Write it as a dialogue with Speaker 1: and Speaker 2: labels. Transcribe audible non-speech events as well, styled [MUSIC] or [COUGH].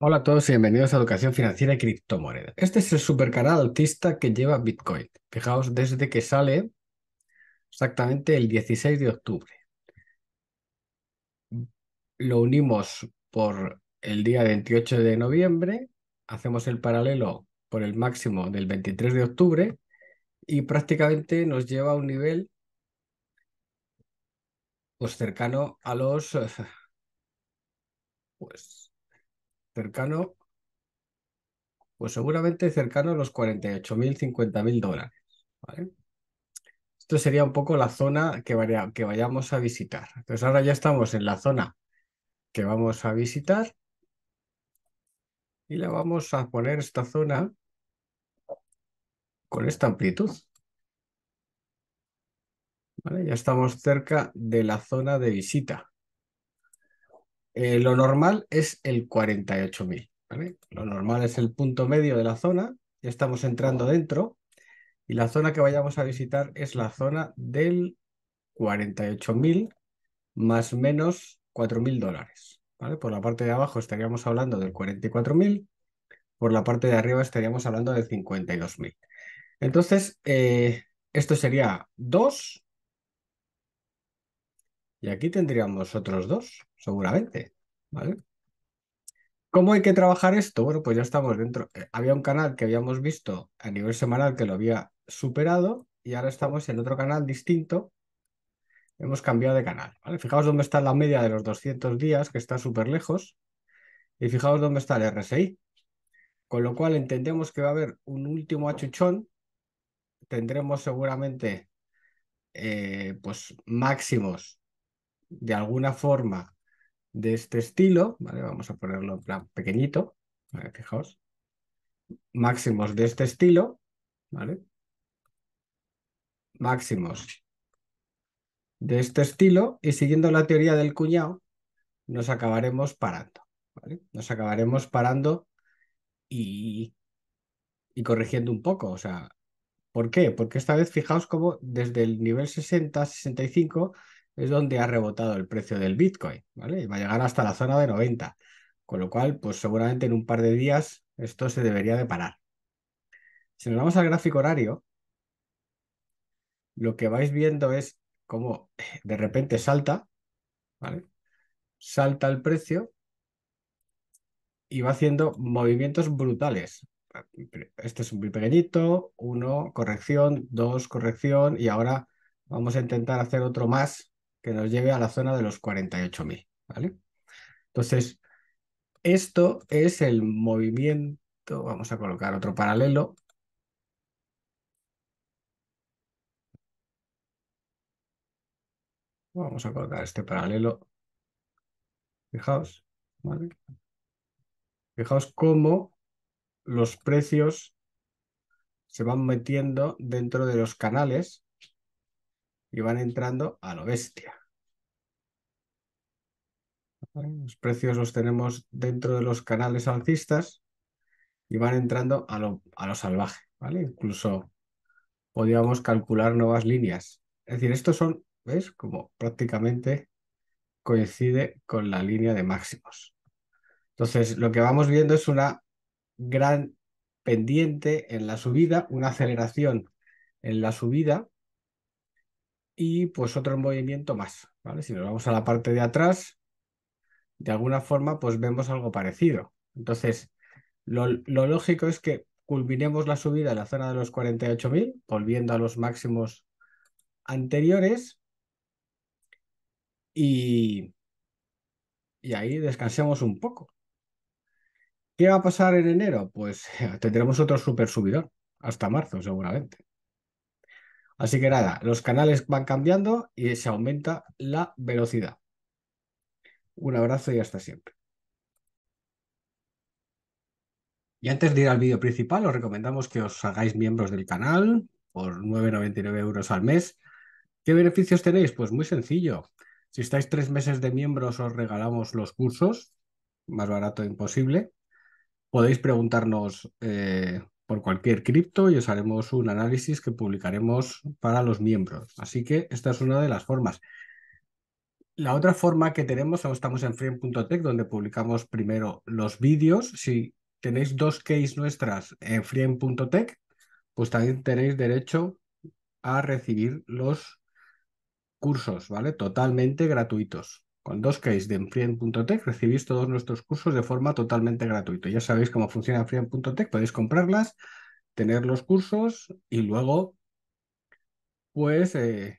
Speaker 1: Hola a todos y bienvenidos a Educación Financiera y Criptomonedas. Este es el canal autista que lleva Bitcoin. Fijaos, desde que sale exactamente el 16 de octubre. Lo unimos por el día 28 de noviembre, hacemos el paralelo por el máximo del 23 de octubre y prácticamente nos lleva a un nivel pues cercano a los [LAUGHS] pues cercano, pues seguramente cercano a los 48.000, 50.000 dólares. Esto sería un poco la zona que, que vayamos a visitar. Entonces ahora ya estamos en la zona que vamos a visitar y le vamos a poner esta zona con esta amplitud. Ya estamos cerca de la zona de visita. Eh, lo normal es el 48.000, ¿vale? Lo normal es el punto medio de la zona, ya estamos entrando dentro, y la zona que vayamos a visitar es la zona del 48.000 más menos 4.000 dólares, ¿vale? Por la parte de abajo estaríamos hablando del 44.000, por la parte de arriba estaríamos hablando del 52.000. Entonces, eh, esto sería 2 y aquí tendríamos otros dos, seguramente, ¿vale? ¿Cómo hay que trabajar esto? Bueno, pues ya estamos dentro. Eh, había un canal que habíamos visto a nivel semanal que lo había superado y ahora estamos en otro canal distinto. Hemos cambiado de canal, ¿vale? Fijaos dónde está la media de los 200 días, que está súper lejos. Y fijaos dónde está el RSI. Con lo cual entendemos que va a haber un último achuchón. Tendremos seguramente eh, pues máximos de alguna forma de este estilo, ¿vale? Vamos a ponerlo en plan pequeñito, Fijaos. Máximos de este estilo, ¿vale? Máximos de este estilo y siguiendo la teoría del cuñado, nos acabaremos parando, ¿vale? Nos acabaremos parando y, y corrigiendo un poco, o sea, ¿por qué? Porque esta vez fijaos cómo desde el nivel 60, 65 es donde ha rebotado el precio del Bitcoin, ¿vale? va a llegar hasta la zona de 90, con lo cual, pues seguramente en un par de días esto se debería de parar. Si nos vamos al gráfico horario, lo que vais viendo es cómo eh, de repente salta, ¿vale? Salta el precio y va haciendo movimientos brutales. Este es un pequeñito, uno, corrección, dos, corrección, y ahora vamos a intentar hacer otro más que nos lleve a la zona de los 48.000, ¿vale? Entonces, esto es el movimiento, vamos a colocar otro paralelo, Vamos a colocar este paralelo. Fijaos, Fijaos cómo los precios se van metiendo dentro de los canales y van entrando a lo bestia. Los precios los tenemos dentro de los canales alcistas y van entrando a lo, salvaje, ¿vale? Incluso podríamos calcular nuevas líneas. Es decir, estos son, ¿ves? Como prácticamente coincide con la línea de máximos. Entonces, lo que vamos viendo es una gran pendiente en la subida, una aceleración en la subida y pues otro movimiento más, ¿vale? Si nos vamos a la parte de atrás, de alguna forma pues vemos algo parecido. Entonces, lo, lógico es que culminemos la subida en la zona de los 48.000, volviendo a los máximos anteriores, y, y ahí descansemos un poco. ¿Qué va a pasar en enero? Pues [LAUGHS] tendremos otro super subidor, hasta marzo seguramente. Así que nada, los canales van cambiando y se aumenta la velocidad. Un abrazo y hasta siempre. Y antes de ir al vídeo principal, os recomendamos que os hagáis miembros del canal por 9,99 euros al mes. ¿Qué beneficios tenéis? Pues muy sencillo. Si estáis tres meses de miembros, os regalamos los cursos, más barato imposible. Podéis preguntarnos eh, por cualquier cripto y os haremos un análisis que publicaremos para los miembros. Así que esta es una de las formas. La otra forma que tenemos, estamos en freem.tech, donde publicamos primero los vídeos. Si tenéis dos case nuestras en freem.tech, pues también tenéis derecho a recibir los cursos, ¿vale? Totalmente gratuitos. Con dos case de freem.tech recibís todos nuestros cursos de forma totalmente gratuita. Ya sabéis cómo funciona freem.tech. podéis comprarlas, tener los cursos y luego, pues, eh,